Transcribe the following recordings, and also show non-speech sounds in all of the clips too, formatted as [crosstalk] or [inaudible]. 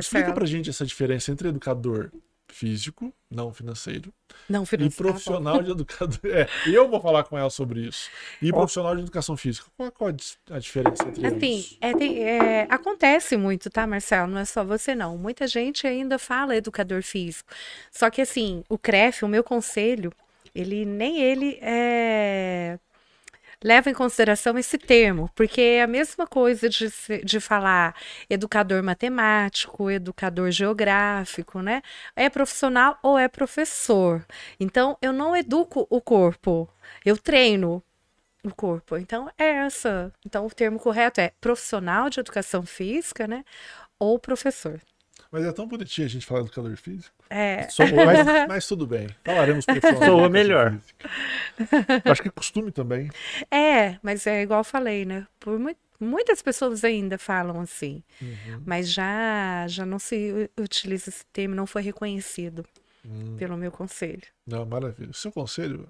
Explica pra gente essa diferença entre educador físico, não financeiro, não financeiro. e profissional de educador. É, eu vou falar com ela sobre isso. E profissional de educação física. Qual, qual a diferença entre assim, eles? Assim, é, é, acontece muito, tá, Marcelo? Não é só você, não. Muita gente ainda fala educador físico. Só que, assim, o CREF, o meu conselho, ele nem ele é leva em consideração esse termo, porque é a mesma coisa de, de falar educador matemático, educador geográfico, né? É profissional ou é professor. Então, eu não educo o corpo, eu treino o corpo. Então, é essa. Então, o termo correto é profissional de educação física, né? Ou professor. Mas é tão bonitinho a gente falar do calor físico. É. mas, mas, tudo bem. Falaremos pessoal. Sou o melhor. Acho que é costume também. É, mas é igual eu falei, né? Por muito muitas pessoas ainda falam assim, uhum. mas já já não se utiliza esse termo, não foi reconhecido hum. pelo meu conselho. Não, maravilha. Seu conselho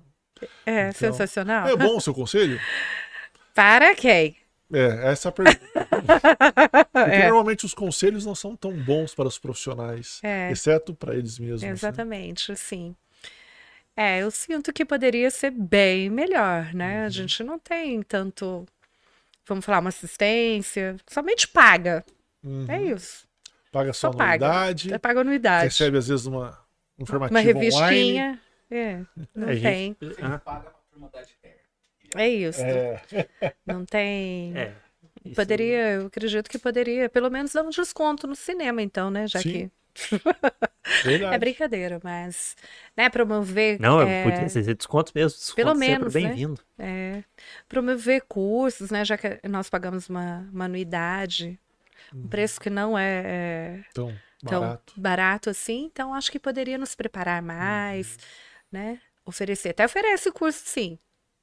é então, sensacional. É bom o seu conselho? [laughs] Para quem? É, essa é a pergunta. [laughs] Porque é. normalmente os conselhos não são tão bons para os profissionais, é. exceto para eles mesmos. Né? Exatamente, né? sim. É, eu sinto que poderia ser bem melhor, né? Uhum. A gente não tem tanto, vamos falar, uma assistência, somente paga. É uhum. É isso. Paga só, só anuidade. Paga. É, paga anuidade. Recebe, às vezes, uma informativa Uma revistinha. Online. É, [laughs] é, não é, tem. Gente... não paga uma turma da é isso. É. Não tem. [laughs] É, Poderia, eu acredito que poderia, pelo menos dar um desconto no cinema, então, né? Já Sim. que [laughs] é brincadeira, mas né, promover. Não, é, podia ser desconto mesmo. Desconto pelo menos. Né? Bem-vindo. Né? É, promover cursos, né? Já que nós pagamos uma, uma anuidade, um uhum. preço que não é, é tão, barato. barato. assim, então acho que poderia nos preparar mais, uhum. né? Oferecer. Até oferece curso, sim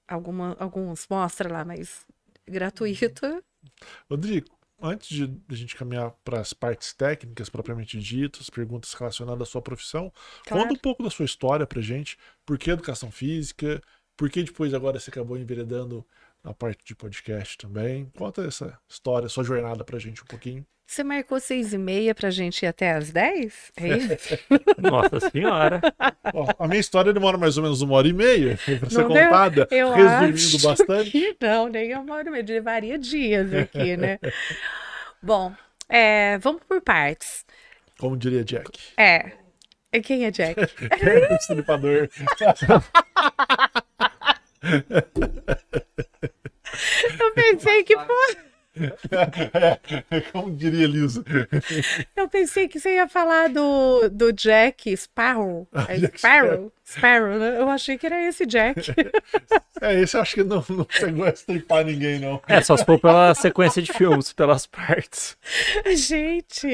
alguma, alguns mostra lá, mas uhum. gratuito. Rodrigo, antes de a gente caminhar para as partes técnicas propriamente ditas, perguntas relacionadas à sua profissão, claro. conta um pouco da sua história para gente. Por que educação física? Por que depois agora você acabou enveredando na parte de podcast também? Conta essa história, sua jornada a gente um pouquinho. Você marcou seis e meia pra gente ir até às dez? É isso? [laughs] Nossa senhora! a minha história demora mais ou menos uma hora e meia pra ser não contada, deu... resumindo bastante. [laughs] não, nem uma hora e meia, levaria dias aqui, né? Bom, é, vamos por partes. Como diria Jack. É. E quem é Jack? [laughs] é o estripador. Eu pensei que fosse. É, [laughs] como diria Lisa? Eu pensei que você ia falar do, do Jack Sparrow. Ah, é Jack Sparrow? Sparrow, né? Eu achei que era esse Jack. [laughs] É, esse eu acho que não, não chegou a estripar ninguém, não. É, só se for pela sequência de filmes, pelas partes. Gente,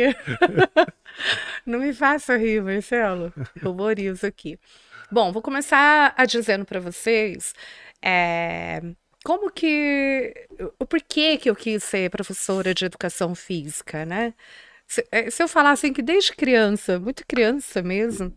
[laughs] não me faça rir, Marcelo. isso aqui. Bom, vou começar a dizendo para vocês. É como que. O porquê que eu quis ser professora de educação física, né? Se, é, se eu falar assim que desde criança, muito criança mesmo,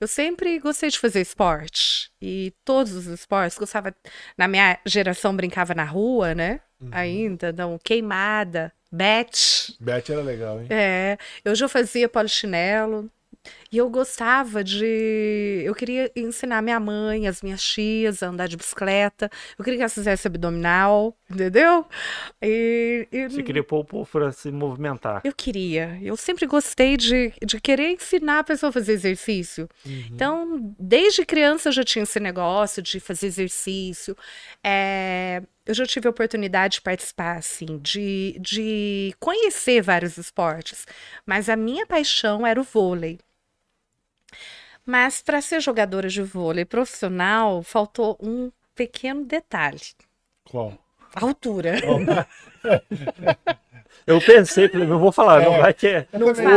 eu sempre gostei de fazer esporte. E todos os esportes, gostava. Na minha geração brincava na rua, né? Uhum. Ainda, não, queimada, bet. Bet era legal, hein? É. Hoje eu fazia polichinelo. E eu gostava de. Eu queria ensinar minha mãe, as minhas tias a andar de bicicleta. Eu queria que elas fizessem abdominal, entendeu? E, e... Você queria pôr o povo para se movimentar. Eu queria. Eu sempre gostei de, de querer ensinar a pessoa a fazer exercício. Uhum. Então, desde criança eu já tinha esse negócio de fazer exercício. É eu já tive a oportunidade de participar, assim, de, de conhecer vários esportes, mas a minha paixão era o vôlei. Mas para ser jogadora de vôlei profissional, faltou um pequeno detalhe. Qual? A altura. [laughs] eu pensei, falei, vou falar, é, não vai que é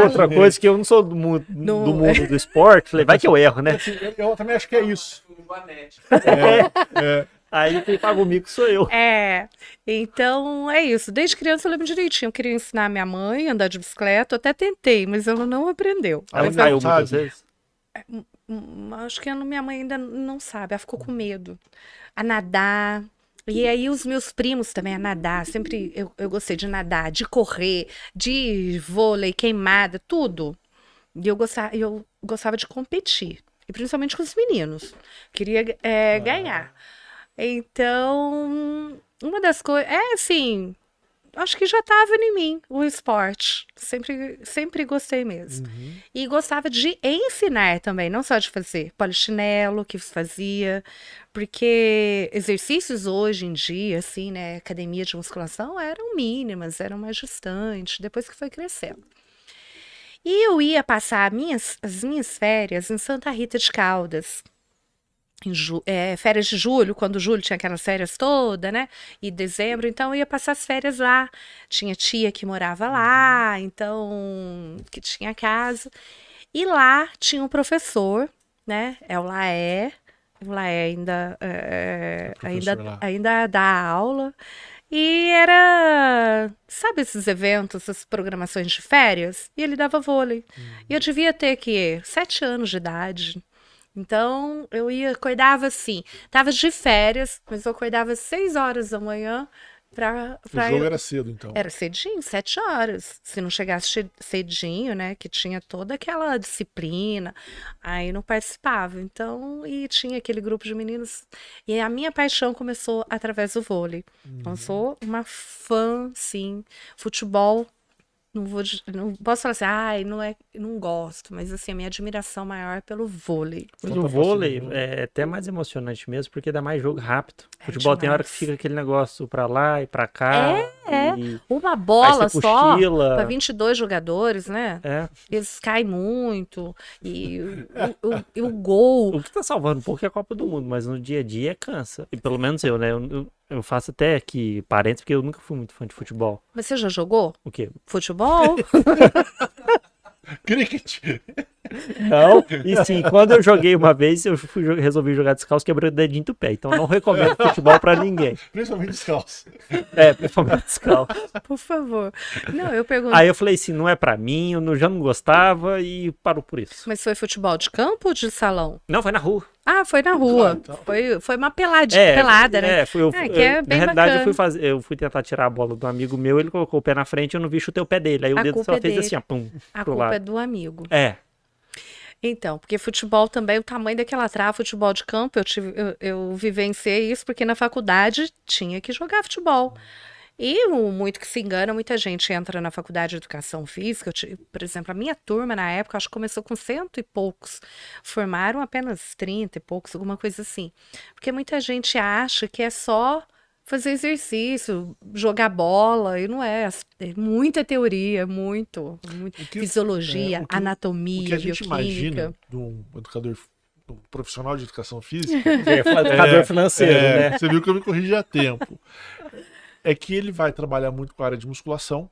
outra é coisa que eu não sou do mundo, no... do mundo do esporte, falei, vai que eu erro, né? Assim, eu, eu também acho que é isso. É é, é, é. Aí quem paga o mico sou eu. É, então é isso. Desde criança eu lembro direitinho. Eu queria ensinar minha mãe a andar de bicicleta. Eu até tentei, mas ela não aprendeu. Ela mas caiu muitas vezes? É, acho que a minha mãe ainda não sabe, ela ficou com medo. A nadar. E aí os meus primos também a nadar, sempre eu, eu gostei de nadar, de correr, de vôlei, queimada, tudo. E eu gostava, eu gostava de competir, e principalmente com os meninos. Queria é, ah. ganhar. Então, uma das coisas. É assim, acho que já estava em mim o esporte. Sempre, sempre gostei mesmo. Uhum. E gostava de ensinar também, não só de fazer polichinelo que fazia, porque exercícios hoje em dia, assim, né, academia de musculação eram mínimas, eram mais distantes, depois que foi crescendo. E eu ia passar minhas, as minhas férias em Santa Rita de Caldas. Ju, é, férias de julho, quando julho tinha aquelas férias toda, né? E dezembro, então eu ia passar as férias lá. Tinha tia que morava lá, uhum. então que tinha casa. E lá tinha um professor, né? É o Laé. O Laé ainda, é, é ainda, lá. ainda dá aula. E era, sabe esses eventos, essas programações de férias? E ele dava vôlei. E eu uhum. devia ter que sete anos de idade, então, eu ia, acordava assim. Tava de férias, mas eu acordava às seis horas da manhã pra. pra o jogo era cedo, então. Era cedinho, sete horas. Se não chegasse cedinho, né? Que tinha toda aquela disciplina, aí não participava. Então, e tinha aquele grupo de meninos. E a minha paixão começou através do vôlei. Então, uhum. Então, sou uma fã, sim. Futebol não vou não posso falar assim, ai, não é, não gosto, mas assim, a minha admiração maior é pelo vôlei. Mas o vôlei é até mais emocionante mesmo, porque dá mais jogo rápido. É Futebol demais. tem hora que fica aquele negócio para lá e para cá. É, é. Uma bola só para 22 jogadores, né? É. Eles caem muito e o, o, o, o gol. [laughs] O que tá salvando um pouco é a Copa do Mundo, mas no dia a dia cansa. E pelo menos eu, né? Eu, eu eu faço até aqui parênteses, porque eu nunca fui muito fã de futebol. Mas você já jogou? O quê? Futebol? [laughs] Cricket. Não, e sim, quando eu joguei uma vez, eu fui, resolvi jogar descalço, quebrando o dedinho do pé. Então não recomendo futebol para ninguém. Principalmente descalço. É, principalmente descalço. Por favor. Não, eu pergunto. Aí eu falei assim, não é para mim, eu já não gostava e parou por isso. Mas foi futebol de campo ou de salão? Não, foi na rua. Ah, foi na rua. Ah, então... Foi, foi uma peladinha, é, pelada, né? É, foi, eu, é, que é bem na realidade, eu fui, fazer, eu fui tentar tirar a bola do amigo meu, ele colocou o pé na frente, eu não vi, chutei o pé dele. Aí a o dedo só é fez assim, dele. assim, ó, pum. A culpa lado. é do amigo. É. Então, porque futebol também, o tamanho daquela trava, futebol de campo, eu, tive, eu, eu vivenciei isso porque na faculdade tinha que jogar futebol. E o muito que se engana, muita gente entra na faculdade de educação física. por exemplo, a minha turma na época, acho que começou com cento e poucos, formaram apenas trinta e poucos, alguma coisa assim. Porque muita gente acha que é só fazer exercício, jogar bola, e não é, é muita teoria, é muito, muito é, fisiologia, é, que, anatomia, o que a gente imagina de um educador um profissional de educação física, [laughs] é, educador é, financeiro, né? Você viu que eu me corrigi há tempo. É que ele vai trabalhar muito com a área de musculação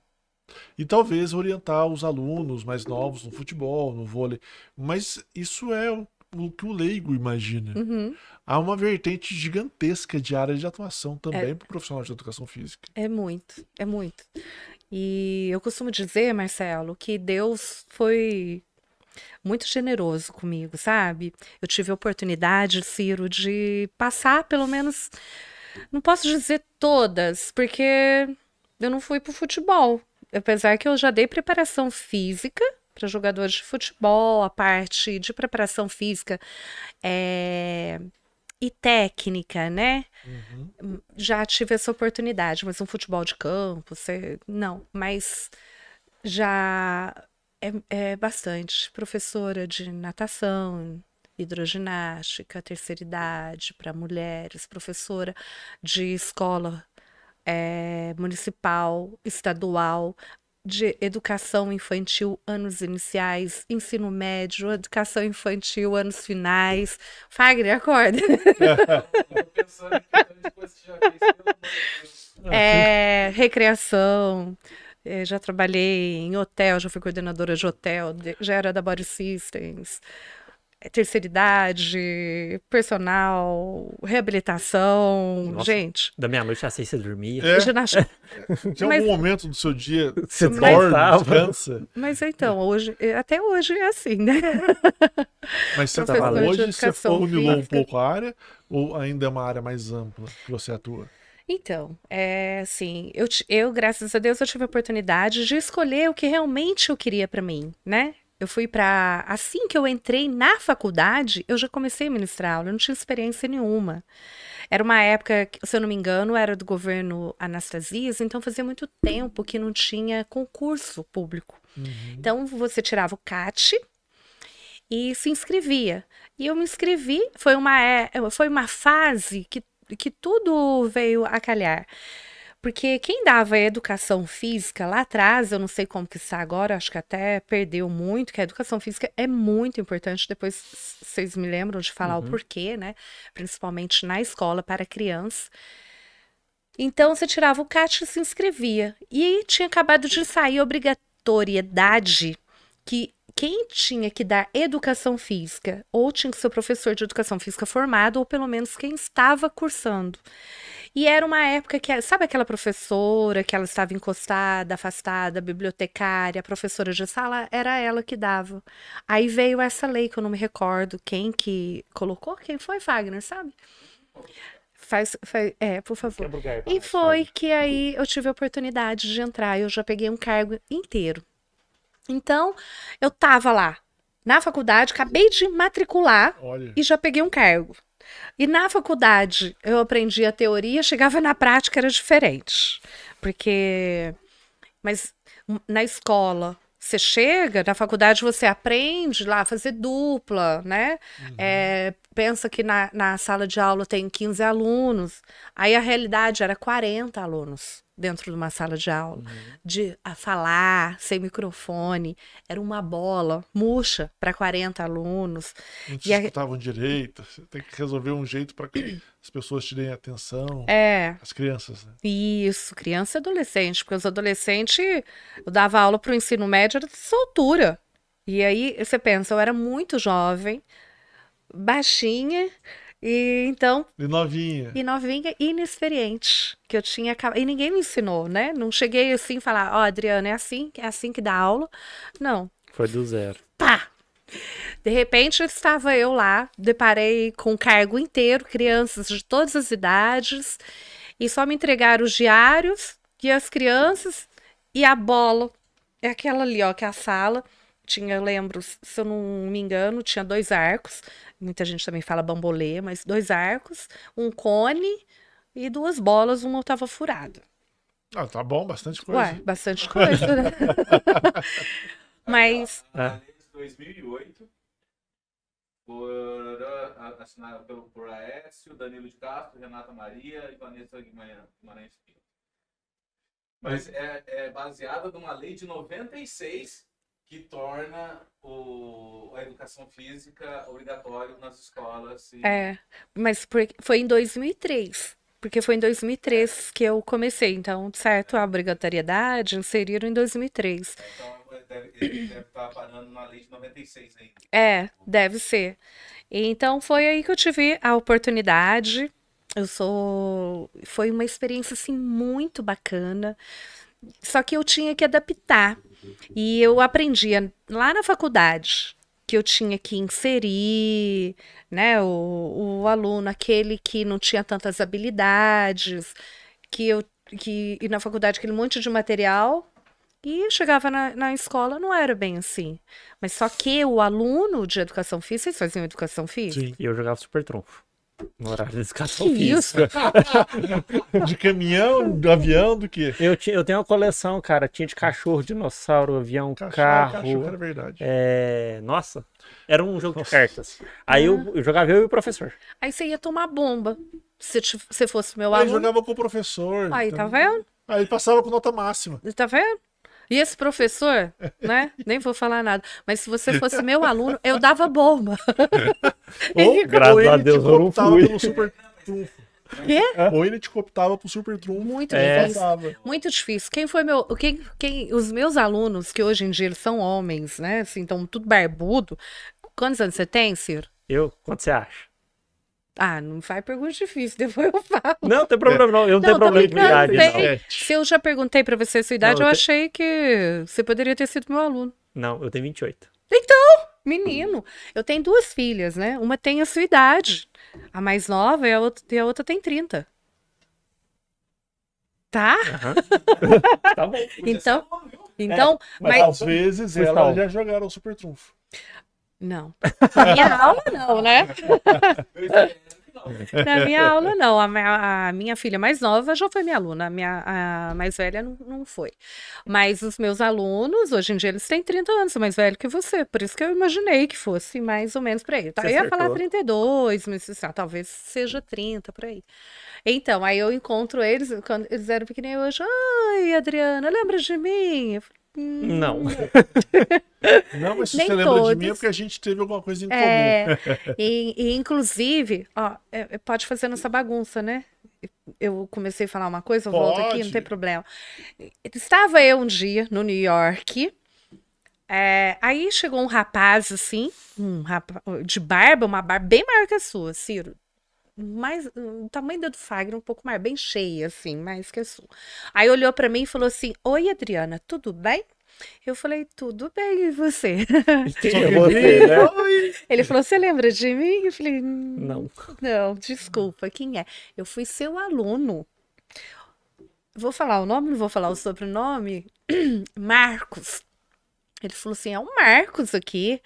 e talvez orientar os alunos mais novos no futebol, no vôlei, mas isso é o que o leigo imagina. Uhum. Há uma vertente gigantesca de área de atuação também é, para o profissional de educação física. É muito, é muito. E eu costumo dizer, Marcelo, que Deus foi muito generoso comigo, sabe? Eu tive a oportunidade, Ciro, de passar pelo menos. Não posso dizer todas, porque eu não fui para o futebol. Apesar que eu já dei preparação física para jogadores de futebol, a parte de preparação física é, e técnica, né? Uhum. Hum, já tive essa oportunidade, mas um futebol de campo, você, não, mas já é, é bastante. Professora de natação, hidroginástica, terceira idade para mulheres, professora de escola é, municipal, estadual, de educação infantil, anos iniciais, ensino médio, educação infantil, anos finais. Fagre, acorda. [laughs] é, recreação. É, já trabalhei em hotel, já fui coordenadora de hotel, já era da Body Systems. É terceira idade, personal, reabilitação, Nossa, gente. Da meia-noite às seis você dormia. É. Ginástica. acho... [laughs] mas... algum momento do seu dia que [laughs] você dorme, descansa? Mas então, hoje, é, até hoje é assim, né? [laughs] Mas você então, tava hoje, você formulou um pouco a área ou ainda é uma área mais ampla que você atua? Então, é assim, eu, eu, graças a Deus, eu tive a oportunidade de escolher o que realmente eu queria para mim, né? Eu fui para. Assim que eu entrei na faculdade, eu já comecei a ministrar aula, eu não tinha experiência nenhuma. Era uma época, se eu não me engano, era do governo Anastasias, então fazia muito tempo que não tinha concurso público. Uhum. Então você tirava o CAT e se inscrevia. E eu me inscrevi, foi uma, é, foi uma fase que, que tudo veio a calhar. Porque quem dava educação física lá atrás, eu não sei como que está agora, acho que até perdeu muito, que a educação física é muito importante. Depois vocês me lembram de falar uhum. o porquê, né? Principalmente na escola para criança. Então você tirava o CAT e se inscrevia. E tinha acabado de sair a obrigatoriedade que quem tinha que dar educação física ou tinha que ser professor de educação física formado ou pelo menos quem estava cursando. E era uma época que, sabe aquela professora que ela estava encostada, afastada, bibliotecária, professora de sala? Era ela que dava. Aí veio essa lei que eu não me recordo quem que colocou, quem foi Wagner, sabe? Faz, faz, é, por favor. e foi que aí eu tive a oportunidade de entrar. Eu já peguei um cargo inteiro. Então, eu tava lá na faculdade, acabei de matricular Olha. e já peguei um cargo. E na faculdade eu aprendi a teoria, chegava na prática era diferente. Porque. Mas hum, na escola, você chega, na faculdade você aprende lá a fazer dupla, né? Uhum. É, pensa que na, na, sala de aula tem 15 alunos, aí a realidade era 40 alunos dentro de uma sala de aula, uhum. de a ah, falar sem microfone, era uma bola murcha para 40 alunos. Não te escutavam a... direito, você tem que resolver um jeito para que [clears throat] as pessoas te deem atenção. É. As crianças, né? Isso, criança e adolescente, porque os adolescentes, eu dava aula para o ensino médio, era de soltura. E aí você pensa, eu era muito jovem, baixinha, e então. E novinha. E novinha, inexperiente. Que eu tinha. E ninguém me ensinou, né? Não cheguei assim e falar, ó, oh, Adriana, é assim, é assim que dá aula. Não. Foi do zero. Pá! De repente estava eu lá, deparei com o cargo inteiro, crianças de todas as idades, e só me entregaram os diários e as crianças e a bola. É aquela ali, ó, que é a sala tinha, eu lembro, se eu não me engano, tinha dois arcos. Muita gente também fala bambolê, mas dois arcos, um cone e duas bolas, uma estava furada. Ah, tá bom, bastante coisa. Ué, bastante coisa, né? [laughs] mas. 2008 por, assinada pelo, por Aécio, Danilo de Castro, Renata Maria e Vanessa Guimarães Pinto. Mas é, é baseada numa lei de 96 que torna o, a educação física obrigatória nas escolas. É, mas por, foi em 2003. Porque foi em 2003 que eu comecei, então, certo, a obrigatoriedade inseriram em 2003. Então, é, deve, deve estar tá parando na lei de 96 ainda. É, deve ser. Então, foi aí que eu tive a oportunidade. Eu sou... Foi uma experiência, assim, muito bacana. Só que eu tinha que adaptar e eu aprendia lá na faculdade que eu tinha que inferir, né, o, o aluno, aquele que não tinha tantas habilidades, que eu que e na faculdade aquele monte de material e chegava na, na, escola, não era bem assim. Mas só que o aluno de educação física, vocês faziam educação física? Sim, eu jogava super trunfo. No horário desse isso? [laughs] de caminhão, do avião, do que? Eu, tinha, eu tenho uma coleção, cara. Tinha de cachorro, dinossauro, avião, cachorro, carro. Cachorro, era é verdade. É... Nossa, era um jogo Nossa. de cartas. Aí ah. eu, eu, jogava eu e o professor. Aí você ia tomar bomba. Se você fosse meu Aí aluno. Aí jogava com o professor. Aí, tá então... tá vendo? Aí passava com nota máxima. Tá vendo? E esse professor, né? Nem vou falar nada. Mas se você fosse meu aluno, eu dava bomba. [laughs] Ou, graças a Deus, eu não fui. Pelo super trunfo. Quê? Ou ele te cooptava pro super trunfo. Muito é. difícil. Muito difícil. Quem foi meu. Quem, quem, os meus alunos, que hoje em dia eles são homens, né? Assim, então tudo barbudo. Quantos anos você tem, Ciro? Eu? Quanto você acha? Ah, não faz pergunta difícil, [laughs] depois eu falo. Não, tem problema não, eu não, não tenho problema de idade. Não. É. Se eu já perguntei para você a sua idade, não, eu, eu te... achei que você poderia ter sido meu aluno. Não, eu tenho 28. Então, menino, eu tenho duas filhas, né? Uma tem a sua idade, a mais nova, e a outra, e a outra tem 30. Tá? Uhum. [laughs] tá bom. Então, então, então é, mas, mas, às vezes elas ela já jogaram o super trunfo. Não. [laughs] Minha alma não, né? [laughs] Na minha aula, não. A minha, a minha, filha mais nova já foi minha aluna, a, minha, a mais velha não, não foi. Mas os meus alunos, hoje em dia, eles têm 30 anos, mais velho que você. Por isso que eu imaginei que fosse mais ou menos por aí. eu ia falar 32, mas assim, ah, talvez seja 30 por aí. Então, aí eu encontro eles, quando eles eram pequenininhos, hoje, ai, Adriana, lembra de mim? Eu falei, não. Hum. [laughs] Não, mas se Nem você lembra todos. de mim é porque a gente teve alguma coisa em é, comum. e, e, inclusive, ó, é, é, pode fazer nossa bagunça, né? Eu comecei a falar uma coisa, eu pode. volto aqui, não tem problema. Estava eu um dia no New York, é, aí chegou um rapaz assim, um rapaz, de barba, uma barba bem maior que a sua, Ciro, mais. Hum, o tamanho do Fagner, é um pouco mais, bem cheia, assim, mais que eu Aí olhou para mim e falou assim: Oi, Adriana, tudo bem? Eu falei, tudo bem, e você? É você né? Ele falou, você lembra de mim? Eu falei, não. Não, desculpa, quem é? Eu fui seu aluno. Vou falar o nome, não vou falar o sobrenome. [clears throat] Marcos. Ele falou assim: é o Marcos aqui.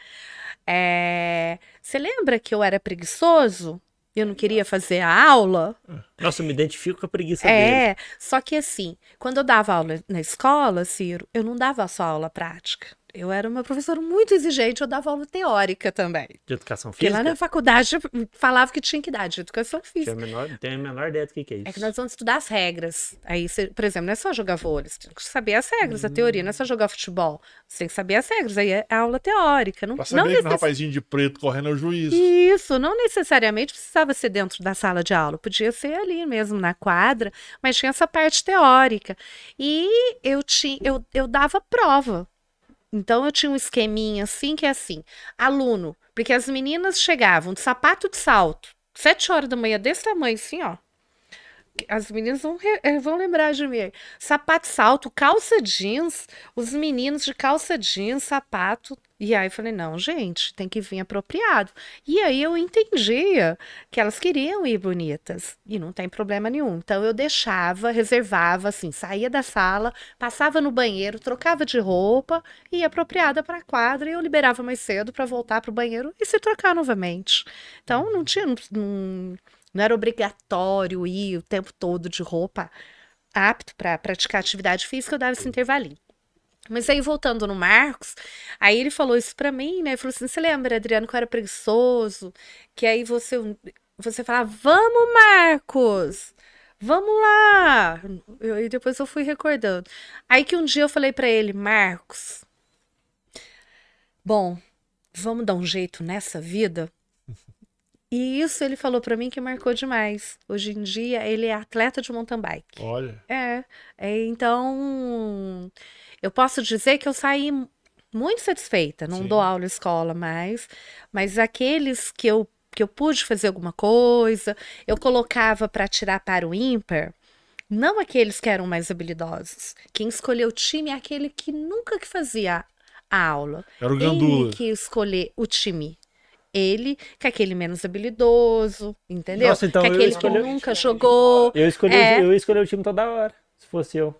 É... Você lembra que eu era preguiçoso? Eu não queria fazer a aula. Nossa, eu me identifico com a preguiça é, dele. É, só que assim, quando eu dava aula na escola, Ciro, eu não dava só aula prática eu era uma professora muito exigente, eu dava aula teórica também. De educação física? Porque lá na faculdade falava que tinha que dar de educação física. Tem a menor, tenho a menor ideia do que, que é isso. É que nós vamos estudar as regras. Aí, você, por exemplo, não é só jogar vôlei, você tem que saber as regras, hum. a teoria. Não é só jogar futebol, você tem que saber as regras. Aí é aula teórica. Não, pra saber não necess... um rapazinho de preto correndo ao é juiz. Isso, não necessariamente precisava ser dentro da sala de aula. Podia ser ali mesmo, na quadra, mas tinha essa parte teórica. E eu, tinha, eu, eu dava prova então eu tinha um esqueminha assim que é assim, aluno, porque as meninas chegavam de sapato de salto, sete horas da manhã desse tamanho assim, ó. As meninas vão, eh, vão lembrar de mim. Sapato de salto, calça jeans, os meninos de calça jeans, sapato, e aí eu falei, não, gente, tem que vir apropriado. E aí eu entendia que elas queriam ir bonitas e não tem problema nenhum. Então eu deixava, reservava, assim, saía da sala, passava no banheiro, trocava de roupa ia apropriada para a quadra e eu liberava mais cedo para voltar para o banheiro e se trocar novamente. Então não uhum. tinha, não, não era obrigatório ir o tempo todo de roupa apto para praticar atividade física, eu dava esse intervalinho. Mas aí, voltando no Marcos, aí ele falou isso pra mim, né? Ele falou assim: você lembra, Adriano, que eu era preguiçoso? Que aí você, você falava, vamos, Marcos! Vamos lá! Eu, e depois eu fui recordando. Aí que um dia eu falei para ele, Marcos, bom, vamos dar um jeito nessa vida? E isso ele falou para mim que marcou demais. Hoje em dia ele é atleta de mountain bike. Olha. É. é então eu posso dizer que eu saí muito satisfeita. Não Sim. dou aula escola mais, mas aqueles que eu que eu pude fazer alguma coisa, eu colocava para tirar para o ímpar, não aqueles que eram mais habilidosos. Quem escolheu o time é aquele que nunca que fazia a aula. Era o Gandula. Ele que escolher o time. Ele, que é aquele menos habilidoso, entendeu? Nossa, então que é aquele que nunca jogou. Eu escolhi, é... eu escolhi o time toda hora, se fosse eu.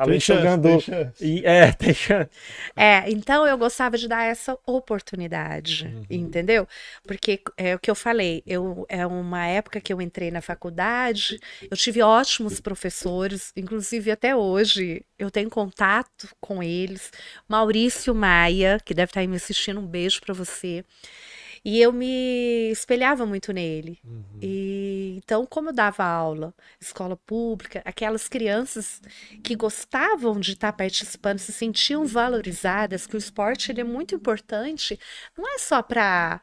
Além tá tem chance, jogando. Tem E, é, [laughs] tem chance. É, então eu gostava de dar essa oportunidade, uhum. entendeu? Porque é o que eu falei, eu, é uma época que eu entrei na faculdade, eu tive ótimos professores, inclusive até hoje eu tenho contato com eles. Maurício Maia, que deve estar aí me assistindo, um beijo para você. E eu me espelhava muito nele. Uhum. E então, como eu dava aula, escola pública, aquelas crianças que gostavam de estar participando, se sentiam valorizadas, que o esporte ele é muito importante, não é só para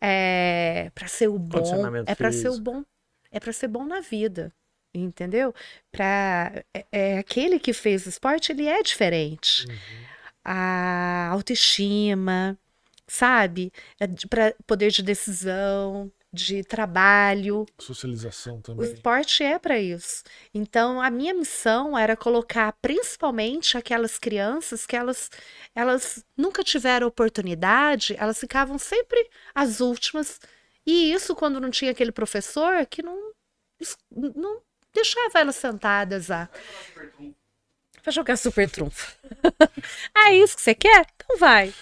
é, para ser o bom, é para ser o bom, é para ser bom na vida entendeu? Para é, é, aquele que fez esporte, ele é diferente. Uhum. A autoestima, sabe? É para poder de decisão, de trabalho. Socialização também. O esporte é para isso. Então, a minha missão era colocar principalmente aquelas crianças que elas, elas nunca tiveram oportunidade, elas ficavam sempre as últimas. E isso quando não tinha aquele professor que não, não deixava elas sentadas lá. Vai jogar super trunfo. [laughs] Ah, é isso que você quer? Então vai.